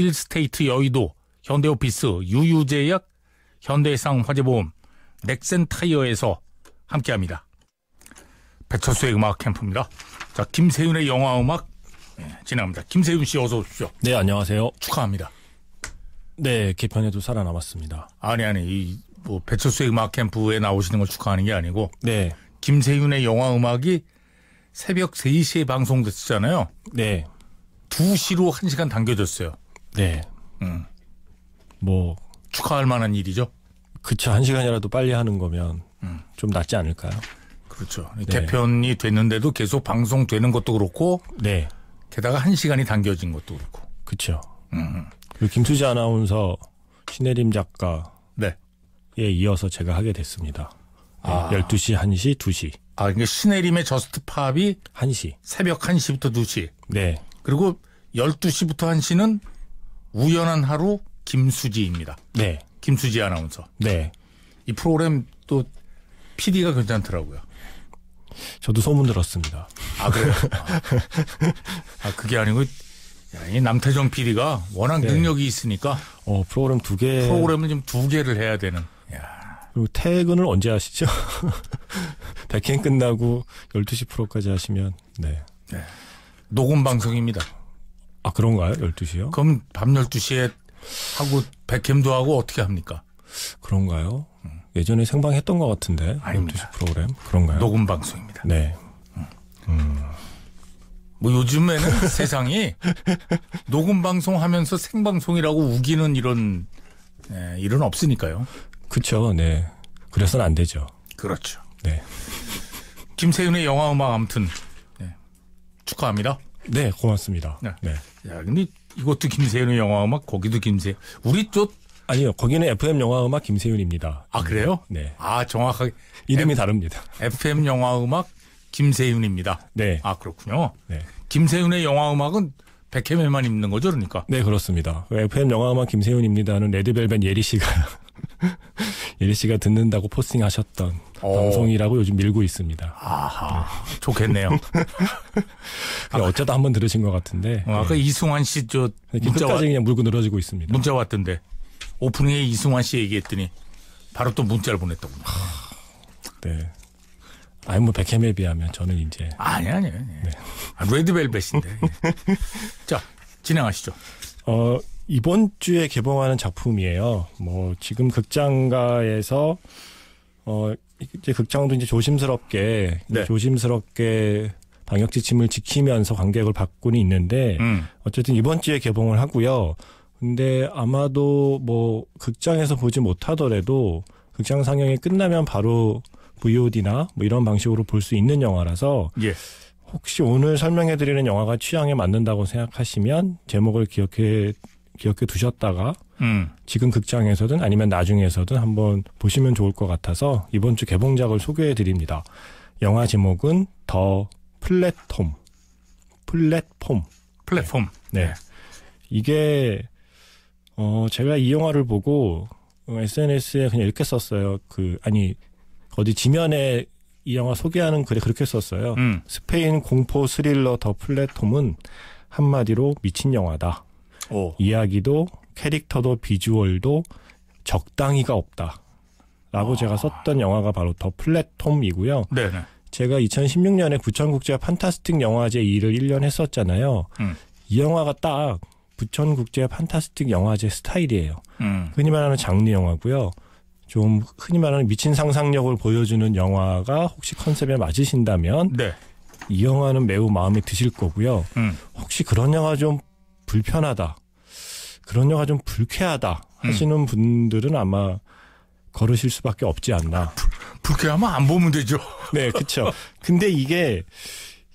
힐스테이트 여의도, 현대오피스, 유유제약, 현대해상 화재보험, 넥센타이어에서 함께합니다. 배철수의 음악 캠프입니다. 자, 김세윤의 영화 음악 네, 예, 진행합니다. 김세윤 씨 어서 오십시오. 네, 안녕하세요. 축하합니다. 네, 개편에도 살아남았습니다. 아니 아니, 이, 뭐 배철수의 음악 캠프에 나오시는 걸 축하하는 게 아니고, 네, 김세윤의 영화 음악이 새벽 3시에 방송됐잖아요. 네, 2시로 1시간 당겨졌어요. 네. 음. 뭐 축하할 만한 일이죠. 그쵸 한 시간이라도 빨리 하는 거면 음. 좀 낫지 않을까요? 그렇죠. 네. 개편이 됐는데도 계속 방송되는 것도 그렇고, 네. 게다가 한 시간이 당겨진 것도 그렇고. 그렇죠. 그리고 김수지 아나운서, 신혜림 작가에 네. 이어서 제가 하게 됐습니다. 네, 아. 12시, 1시, 2시. 아, 그러니까 신혜림의 저스트 팝이 1시. 새벽 1시부터 2시. 네. 그리고 12시부터 1시는 우연한 하루 김수지입니다. 네. 김수지 아나운서. 네. 이 프로그램 또 PD가 괜찮더라고요. 저도 소문 들었습니다. 아 그래요? 아, 아 그게 아니고 이 남태정 PD가 워낙 네. 능력이 있으니까 어 프로그램 두개 프로그램을 지두 개를 해야 되는. 야. 그리고 퇴근을 언제 하시죠? 백행 끝나고 12시 프로까지 하시면 네. 네. 녹음 방송입니다. 아, 그런가요? 12시요? 그럼 밤 12시에 하고 백캠도 하고 어떻게 합니까? 그런가요? 예전에 생방했던 것 같은데. 아닙니다. 12시 프로그램. 그런가요? 녹음 방송입니다. 네. 음. 뭐 요즘에는 세상이 녹음 방송 하면서 생방송이라고 우기는 이런 예, 일은 없으니까요. 그렇죠. 네. 그래서는 안 되죠. 그렇죠. 네. 김세윤의 영화 음악 아무튼 네. 축하합니다. 네, 고맙습니다. 네. 네. 야, 근데 이것도 김세윤의 영화 음악, 거기도 김세윤. 우리 쪽. 아니요, 거기는 FM 영화 음악 김세윤입니다. 아 그래요? 네. 아 정확하게 이름이 F, 다릅니다. FM 영화 음악 김세윤입니다. 네. 아 그렇군요. 네. 김세윤의 영화 음악은 백혜매만 입는 거죠, 그러니까? 네, 그렇습니다. FM 영화음악 김세윤입니다는 레드벨벳 예리 씨가 예리 씨가 듣는다고 포스팅하셨던 어. 방송이라고 요즘 밀고 있습니다. 아하, 네. 좋겠네요. 어쩌다 한번 들으신 것 같은데. 어, 아까 네. 이승환 씨저 네, 문자 까 그냥 물고 늘어지고 있습니다. 문자 왔던데 오프닝에 이승환 씨 얘기했더니 바로 또 문자를 보냈더군요. 네. 아니 뭐 백햄에 비하면 저는 이제 아니 아니 아니 네. 아, 레드벨벳인데 자 진행하시죠. 어 이번 주에 개봉하는 작품이에요. 뭐 지금 극장가에서 어 이제 극장도 이제 조심스럽게 네. 조심스럽게 방역 지침을 지키면서 관객을 바고는 있는데 음. 어쨌든 이번 주에 개봉을 하고요. 근데 아마도 뭐 극장에서 보지 못하더라도 극장 상영이 끝나면 바로 VOD나 뭐 이런 방식으로 볼 수 있는 영화라서 예. 혹시 오늘 설명해 드리는 영화가 취향에 맞는다고 생각하시면 제목을 기억해 기억해 두셨다가 음. 지금 극장에서든 아니면 나중에서든 한번 보시면 좋을 것 같아서 이번 주 개봉작을 소개해 드립니다. 영화 제목은 더 플랫폼. 플랫폼. 플랫폼. 네. 네. 이게 어 제가 이 영화를 보고 SNS에 그냥 이렇게 썼어요. 그 아니 어디 지면에 이 영화 소개하는 글에 그렇게 썼어요. 음. 스페인 공포 스릴러 더 플랫폼은 한마디로 미친 영화다. 오. 이야기도 캐릭터도 비주얼도 적당히가 없다. 라고 아. 제가 썼던 영화가 바로 더플랫폼이고요네 제가 2016년에 부천국제 판타스틱 영화제 일을 1년 했었잖아요. 음. 이 영화가 딱 부천국제 판타스틱 영화제 스타일이에요. 음. 흔히 말하는 장르 영화고요. 좀 흔히 말하는 미친 상상력을 보여주는 영화가 혹시 컨셉에 맞으신다면 네. 이 영화는 매우 마음에 드실 거고요. 음. 혹시 그런 영화 좀 불편하다. 그런 영화 좀 불쾌하다 하시는 음. 분들은 아마 걸으실 수밖에 없지 않나. 아, 불, 쾌하면안 보면 되죠. 네, 그렇죠. 근데 이게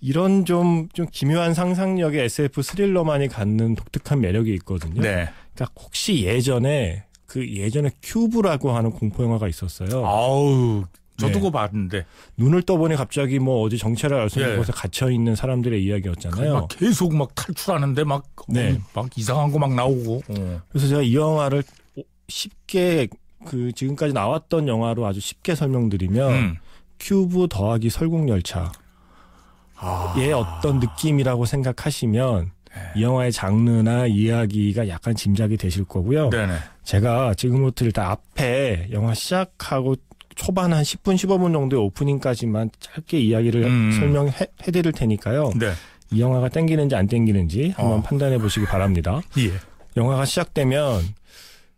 이런 좀, 좀 기묘한 상상력의 SF 스릴러만이 갖는 독특한 매력이 있거든요. 네. 그러니까 혹시 예전에 그 예전에 큐브라고 하는 공포영화가 있었어요. 아우, 저도 그 네. 봤는데 눈을 떠보니 갑자기 뭐 어디 정체를 알수 없는 네. 예. 곳에 갇혀 있는 사람들의 이야기였잖아요. 그러니까 막 계속 막 탈출하는데 막, 네. 음, 막 이상한 거 막 나오고. 어. 그래서 제가 이 영화를 쉽게 그 지금까지 나왔던 영화로 아주 쉽게 설명드리면 음. 큐브 더하기 설국열차의 아. 예, 어떤 느낌이라고 생각하시면 네. 이 영화의 장르나 이야기가 약간 짐작이 되실 거고요. 네네. 제가 지금부터 일단 앞에 영화 시작하고 초반 한 10분 15분 정도의 오프닝까지만 짧게 이야기를 음. 설명해 드릴 테니까요. 네. 이 영화가 땡기는지 안 땡기는지 한번 어. 판단해 보시기 바랍니다. 예. 영화가 시작되면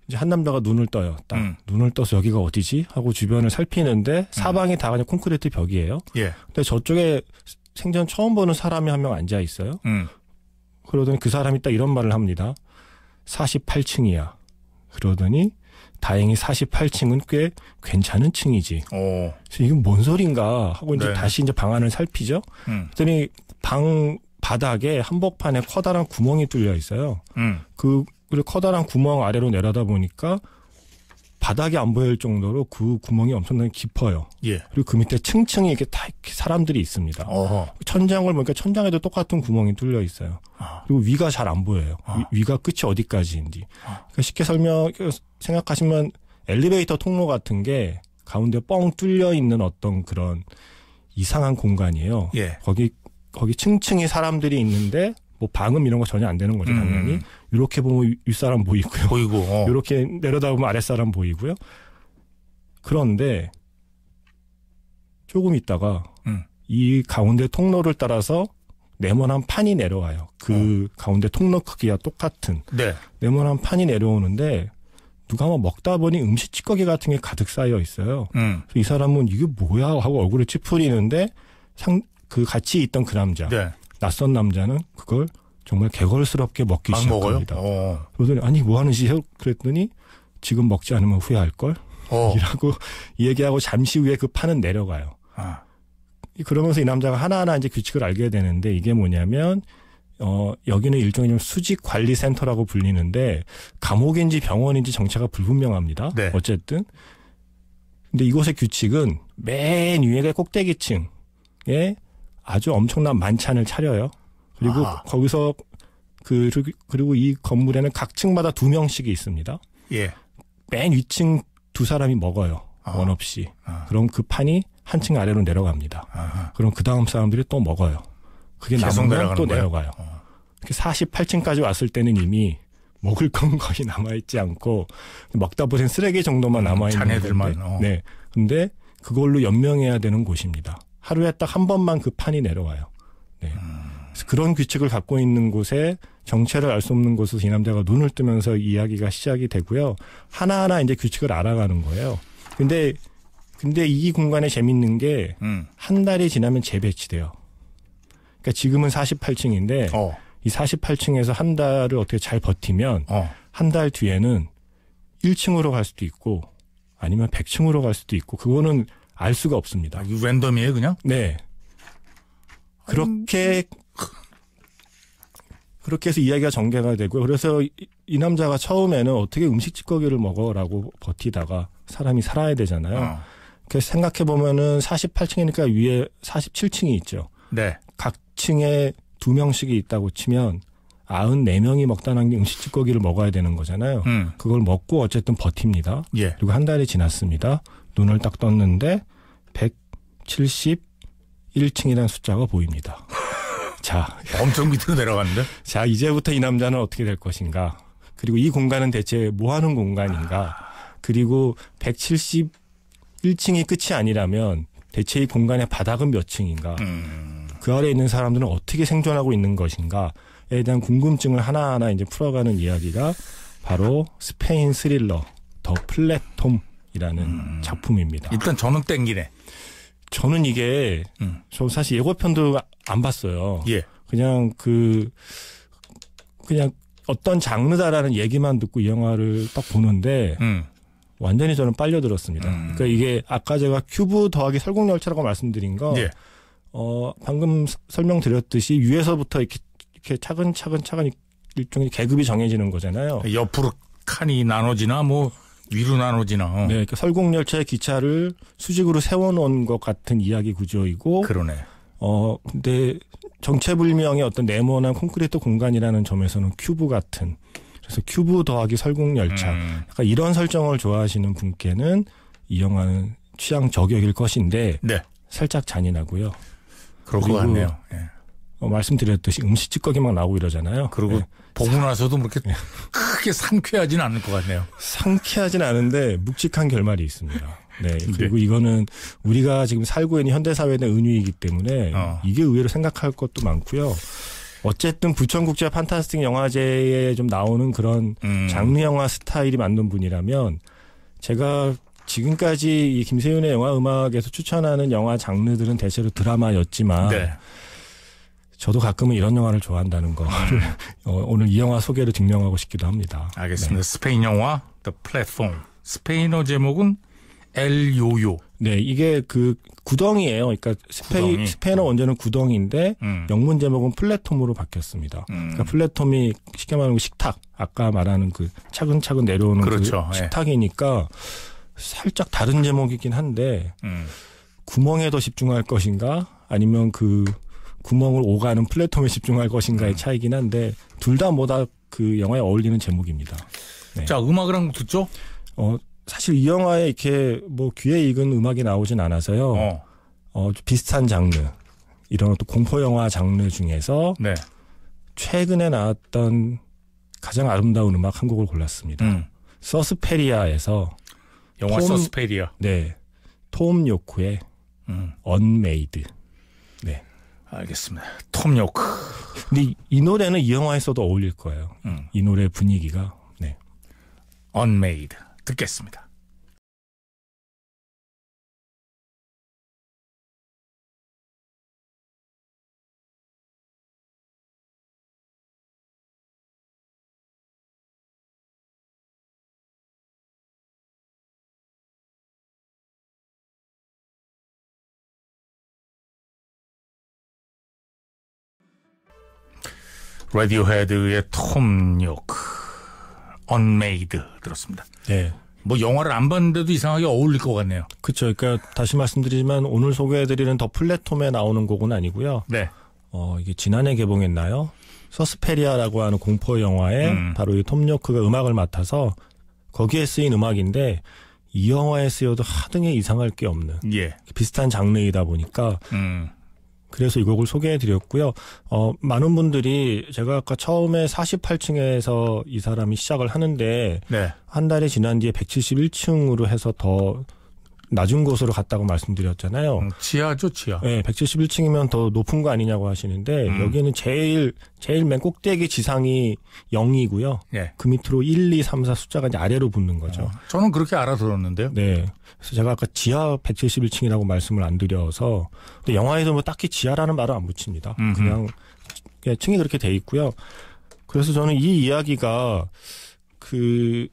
이제 한남자가 눈을 떠요. 딱 음. 눈을 떠서 여기가 어디지 하고 주변을 살피는데 음. 사방이 음. 다 그냥 콘크리트 벽이에요. 예. 근데 저쪽에 생전 처음 보는 사람이 한 명 앉아 있어요. 음. 그러더니 그 사람이 딱 이런 말을 합니다. 48층이야. 그러더니 다행히 48층은 꽤 괜찮은 층이지. 오. 어. 그래서 이건 뭔 소린가 하고 이제 네. 다시 이제 방안을 살피죠. 음. 그랬더니 방 바닥에 한복판에 커다란 구멍이 뚫려 있어요. 음. 그, 그 커다란 구멍 아래로 내려다 보니까 바닥이 안 보일 정도로 그 구멍이 엄청나게 깊어요. 예. 그리고 그 밑에 층층이 이렇게 다 이렇게 사람들이 있습니다. 어허. 천장을 보니까 천장에도 똑같은 구멍이 뚫려 있어요. 아. 그리고 위가 잘 안 보여요. 아. 위, 가 끝이 어디까지인지. 아. 그러니까 쉽게 설명 생각하시면 엘리베이터 통로 같은 게 가운데 뻥 뚫려 있는 어떤 그런 이상한 공간이에요. 예. 거기 거기 층층이 사람들이 있는데 뭐 방음 이런 거 전혀 안 되는 거죠 당연히 음. 이렇게 보면 윗사람 보이고요 보이고 어. 이렇게 내려다 보면 아랫사람 보이고요 그런데 조금 있다가 음. 이 가운데 통로를 따라서 네모난 판이 내려와요 그 어. 가운데 통로 크기와 똑같은 네. 네모난 판이 내려오는데 누가 뭐 먹다 보니 음식 찌꺼기 같은 게 가득 쌓여 있어요 음. 그래서 이 사람은 이게 뭐야 하고 얼굴을 찌푸리는데 상, 그 같이 있던 그 남자 네. 낯선 남자는 그걸 정말 개걸스럽게 먹기 시작합니다. 어. 그러더니 아니 뭐 하는 짓이야? 그랬더니 지금 먹지 않으면 후회할 걸. 어. 이라고 얘기하고 잠시 후에 그 판은 내려가요. 아. 그러면서 이 남자가 하나하나 이제 규칙을 알게 되는데 이게 뭐냐면 어 여기는 일종의 좀 수직 관리 센터라고 불리는데 감옥인지 병원인지 정체가 불분명합니다. 네. 어쨌든 근데 이곳의 규칙은 맨 위에 가 꼭대기층에 아주 엄청난 만찬을 차려요. 그리고 아 거기서 그 그리고 이 건물에는 각 층마다 두 명씩이 있습니다. 예. 맨 위층 두 사람이 먹어요. 아. 원 없이. 아. 그럼 그 판이 한 층 아래로 내려갑니다. 아 그럼 그 다음 사람들이 또 먹어요. 그게 남으면 또 내려가요. 어. 48층까지 왔을 때는 이미 먹을 건 거의 남아있지 않고 먹다 보신 쓰레기 정도만 음, 남아있는 잔해들만 어. 네. 근데 그걸로 연명해야 되는 곳입니다. 하루에 딱 한 번만 그 판이 내려와요. 네. 그래서 그런 규칙을 갖고 있는 곳에 정체를 알 수 없는 곳에서 이남자가 눈을 뜨면서 이야기가 시작이 되고요. 하나하나 이제 규칙을 알아가는 거예요. 근데 근데 이 공간에 재밌는 게한 음. 달이 지나면 재배치돼요. 그러니까 지금은 48층인데 어. 이 48층에서 한 달을 어떻게 잘 버티면 어. 한달 뒤에는 1층으로 갈 수도 있고 아니면 100층으로 갈 수도 있고 그거는 알 수가 없습니다. 아, 랜덤이에요, 그냥? 네. 그렇게 음. 그렇게 해서 이야기가 전개가 되고 그래서 이, 이, 남자가 처음에는 어떻게 음식 찌꺼기를 먹어라고 버티다가 사람이 살아야 되잖아요. 어. 그래서 생각해 보면은 48층이니까 위에 47층이 있죠. 네. 각 층에 두 명씩이 있다고 치면 94명이 먹다 남긴 음식 찌꺼기를 먹어야 되는 거잖아요. 음. 그걸 먹고 어쨌든 버팁니다. 예. 그리고 한 달이 지났습니다. 눈을 딱 떴는데 171층이라는 숫자가 보입니다. 자, 엄청 밑으로 내려갔는데? 자, 이제부터 이 남자는 어떻게 될 것인가? 그리고 이 공간은 대체 뭐 하는 공간인가? 그리고 171층이 끝이 아니라면 대체 이 공간의 바닥은 몇 층인가? 음. 그 아래 에 있는 사람들은 어떻게 생존하고 있는 것인가에 대한 궁금증을 하나하나 이제 풀어가는 이야기가 바로 스페인 스릴러 더 플랫톰 이라는 음. 작품입니다. 일단 저는 땡기네. 저는 이게 음. 저 사실 예고편도 안 봤어요. 예. 그냥 그 그냥 어떤 장르다라는 얘기만 듣고 이 영화를 딱 보는데 음. 완전히 저는 빨려들었습니다. 음. 그러니까 이게 아까 제가 큐브 더하기 설국열차라고 말씀드린 거 예. 어, 방금 설명드렸듯이 위에서부터 이렇게, 이렇게 차근차근 차근 일종의 계급이 정해지는 거잖아요. 옆으로 칸이 나눠지나 뭐 위로 나눠지나. 네, 그러니까 설국열차의 기차를 수직으로 세워놓은 것 같은 이야기 구조이고. 그러네. 어, 근데 정체불명의 어떤 네모난 콘크리트 공간이라는 점에서는 큐브 같은. 그래서 큐브 더하기 설국열차. 음. 약간 그러니까 이런 설정을 좋아하시는 분께는 이 영화는 취향 저격일 것인데. 네. 살짝 잔인하고요. 그럴 것 같네요. 예. 어, 말씀드렸듯이 음식 찌꺼기 막 나오고 이러잖아요. 그리고 예. 보고 나서도 그렇게 크게 상쾌하진 않을 것 같네요. 상쾌하진 않은데 묵직한 결말이 있습니다. 네. 네. 그리고 네. 이거는 우리가 지금 살고 있는 현대사회의 은유이기 때문에 어. 이게 의외로 생각할 것도 많고요. 어쨌든 부천국제 판타스틱 영화제에 좀 나오는 그런 음. 장르 영화 스타일이 맞는 분이라면 제가 지금까지 이 김세윤의 영화 음악에서 추천하는 영화 장르들은 대체로 드라마였지만 네. 저도 가끔은 이런 영화를 좋아한다는 거를 어, 오늘 이 영화 소개로 증명하고 싶기도 합니다. 알겠습니다. 네. 스페인 영화 The Platform. 스페인어 제목은 엘 요요. 네, 이게 그 구덩이에요. 그러니까 스페 구덩이. 스페인어 원제는 구덩이인데 음. 영문 제목은 플랫폼으로 바뀌었습니다. 음. 그러니까 플랫폼이 쉽게 말하면 식탁. 아까 말하는 그 차근차근 내려오는 그 그렇죠. 그 식탁이니까 예. 살짝 다른 제목이긴 한데 음. 구멍에 더 집중할 것인가? 아니면 그 구멍을 오가는 플랫폼에 집중할 것인가의 음. 차이긴 한데 둘 다 뭐다 그 영화에 어울리는 제목입니다. 네. 자 음악을 한 곡 듣죠? 어 사실 이 영화에 이렇게 뭐 귀에 익은 음악이 나오진 않아서요. 어, 어 비슷한 장르 이런 또 공포 영화 장르 중에서 네. 최근에 나왔던 가장 아름다운 음악 한 곡을 골랐습니다. 음. 서스페리아에서 영화 톰, 서스페리아. 네. 톰 요크의 음. 언메이드. 알겠습니다. 톰 요크. 근데 이, 노래는 이 영화에서도 어울릴 거예요. 음. 이 노래 분위기가. 네. 언메이드. 듣겠습니다. 라디오헤드의 톰 요크 언메이드 들었습니다. 네. 뭐 영화를 안 봤는데도 이상하게 어울릴 것 같네요. 그렇죠. 그러니까 다시 말씀드리지만 오늘 소개해드리는 더 플랫폼에 나오는 곡은 아니고요. 네. 어 이게 지난해 개봉했나요? 서스페리아라고 하는 공포 영화에 음. 바로 이톰 요크가 음악을 맡아서 거기에 쓰인 음악인데 이 영화에 쓰여도 하등의 이상할 게 없는 예. 비슷한 장르이다 보니까 음. 그래서 이 곡을 소개해 드렸고요. 어, 많은 분들이 제가 아까 처음에 48층에서 이 사람이 시작을 하는데 네. 한 달이 지난 뒤에 171층으로 해서 더 낮은 곳으로 갔다고 말씀드렸잖아요. 음, 지하죠, 지하. 네, 예, 171층이면 더 높은 거 아니냐고 하시는데 음. 여기는 제일 제일 맨 꼭대기 지상이 0이고요. 예. 그 밑으로 1, 2, 3, 4 숫자가 이제 아래로 붙는 거죠. 어, 저는 그렇게 알아들었는데요. 네. 그래서 제가 아까 지하 171층이라고 말씀을 안 드려서 근데 영화에서 뭐 딱히 지하라는 말을 안 붙입니다. 음흠. 그냥 층이 그렇게 돼 있고요. 그래서 저는 이 이야기가 그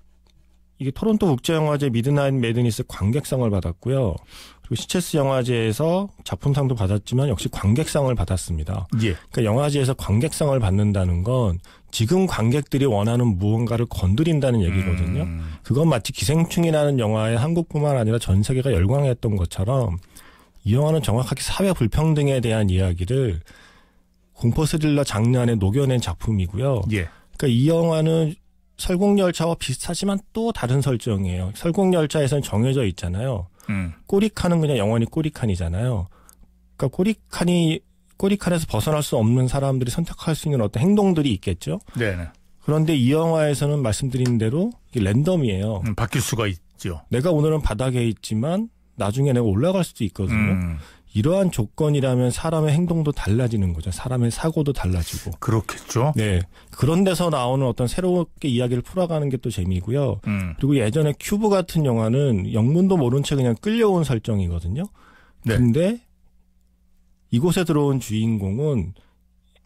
이게 토론토 국제영화제 미드나인 매드니스 관객상을 받았고요. 그리고 시체스 영화제에서 작품상도 받았지만 역시 관객상을 받았습니다. 예. 그러니까 영화제에서 관객상을 받는다는 건 지금 관객들이 원하는 무언가를 건드린다는 얘기거든요. 음. 그건 마치 기생충이라는 영화에 한국뿐만 아니라 전 세계가 열광했던 것처럼 이 영화는 정확하게 사회 불평등에 대한 이야기를 공포 스릴러 장르 안에 녹여낸 작품이고요. 예. 그러니까 이 영화는 설국열차와 비슷하지만 또 다른 설정이에요. 설국열차에서는 정해져 있잖아요. 음. 꼬리칸은 그냥 영원히 꼬리칸이잖아요. 그러니까 꼬리칸이 꼬리칸에서 벗어날 수 없는 사람들이 선택할 수 있는 어떤 행동들이 있겠죠. 네 그런데 이 영화에서는 말씀드린 대로 랜덤이에요. 음, 바뀔 수가 있죠. 내가 오늘은 바닥에 있지만 나중에 내가 올라갈 수도 있거든요. 음. 이러한 조건이라면 사람의 행동도 달라지는 거죠. 사람의 사고도 달라지고. 그렇겠죠. 네. 그런 데서 나오는 어떤 새롭게 이야기를 풀어가는 게 또 재미고요. 음. 그리고 예전에 큐브 같은 영화는 영문도 모른 채 그냥 끌려온 설정이거든요. 네. 근데 이곳에 들어온 주인공은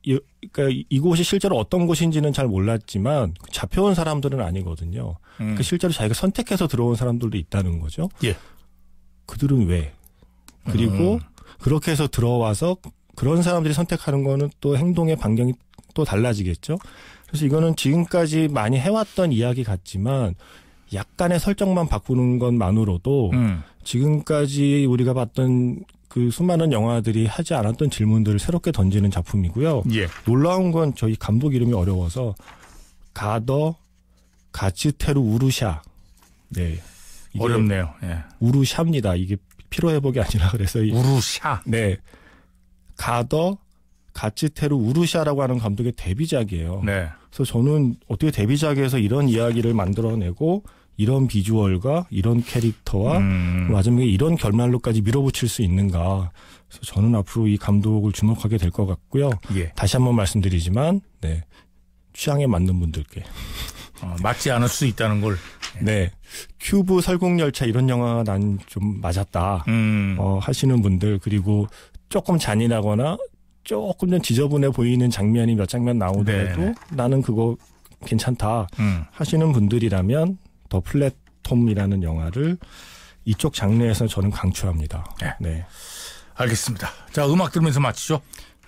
이, 그러니까 이곳이 실제로 어떤 곳인지는 잘 몰랐지만 잡혀온 사람들은 아니거든요. 음. 그러니까 실제로 자기가 선택해서 들어온 사람들도 있다는 거죠. 예. 그들은 왜? 그리고 음. 그렇게 해서 들어와서 그런 사람들이 선택하는 거는 또 행동의 반경이 또 달라지겠죠. 그래서 이거는 지금까지 많이 해왔던 이야기 같지만 약간의 설정만 바꾸는 것만으로도 음. 지금까지 우리가 봤던 그 수많은 영화들이 하지 않았던 질문들을 새롭게 던지는 작품이고요. 예. 놀라운 건 저희 감독 이름이 어려워서 가더 가츠테르 우루샤. 네. 어렵네요. 예. 우루샤입니다. 이게 피로 회복이 아니라 그래서 이 우루샤. 네. 가더 가치테르 우루샤라고 하는 감독의 데뷔작이에요. 네. 그래서 저는 어떻게 데뷔작에서 이런 이야기를 만들어내고 이런 비주얼과 이런 캐릭터와 음. 마지막에 이런 결말로까지 밀어붙일 수 있는가. 그래서 저는 앞으로 이 감독을 주목하게 될 것 같고요. 예. 다시 한 번 말씀드리지만 네. 취향에 맞는 분들께 어, 맞지 않을 수 있다는 걸 네. 큐브 설국열차 이런 영화난 좀 맞았다. 음. 어, 하시는 분들, 그리고 조금 잔인하거나 조금 좀 지저분해 보이는 장면이 몇 장면 나오더라도 네 나는 그거 괜찮다. 음. 하시는 분들이라면 더 플랫폼이라는 영화를 이쪽 장르에서 저는 강추합니다. 네. 네. 알겠습니다. 자, 음악 들으면서 마치죠.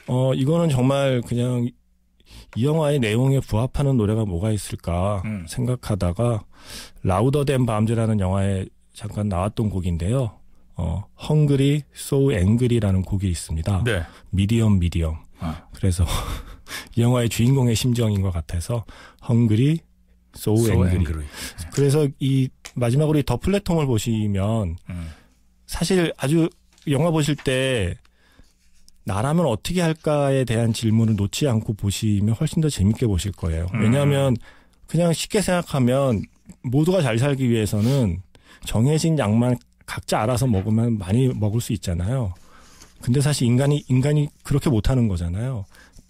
어, 이거는 정말 그냥 이 영화의 내용에 부합하는 노래가 뭐가 있을까 음. 생각하다가 라우더 댄 밤즈라는 영화에 잠깐 나왔던 곡인데요. 어, 헝그리 소우 앵그리라는 곡이 있습니다. 네. 미디엄 미디엄. 아. 그래서 이 영화의 주인공의 심정인 것 같아서 헝그리 소우 앵그리. 그래서 이 마지막으로 이 더 플랫통을 보시면 음. 사실 아주 영화 보실 때 나라면 어떻게 할까에 대한 질문을 놓지 않고 보시면 훨씬 더 재밌게 보실 거예요. 음. 왜냐하면 그냥 쉽게 생각하면 모두가 잘 살기 위해서는 정해진 양만 각자 알아서 먹으면 많이 먹을 수 있잖아요. 근데 사실 인간이 인간이 그렇게 못하는 거잖아요.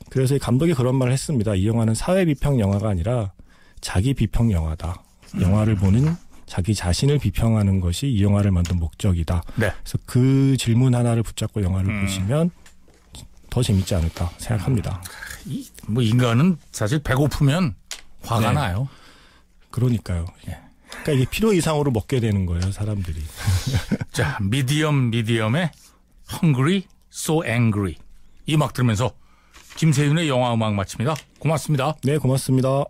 그래서 감독이 그런 말을 했습니다. 이 영화는 사회 비평 영화가 아니라 자기 비평 영화다. 음. 영화를 보는 자기 자신을 비평하는 것이 이 영화를 만든 목적이다. 네. 그래서 그 질문 하나를 붙잡고 영화를 음. 보시면 더 재밌지 않을까 생각합니다. 이, 뭐 인간은 사실 배고프면 화가 네. 나요. 그러니까요. 예. 그러니까 이게 필요 이상으로 먹게 되는 거예요, 사람들이. 자, 미디엄 미디엄의 Hungry So Angry 이 음악 들으면서 김세윤의 영화 음악 마칩니다. 고맙습니다. 네, 고맙습니다.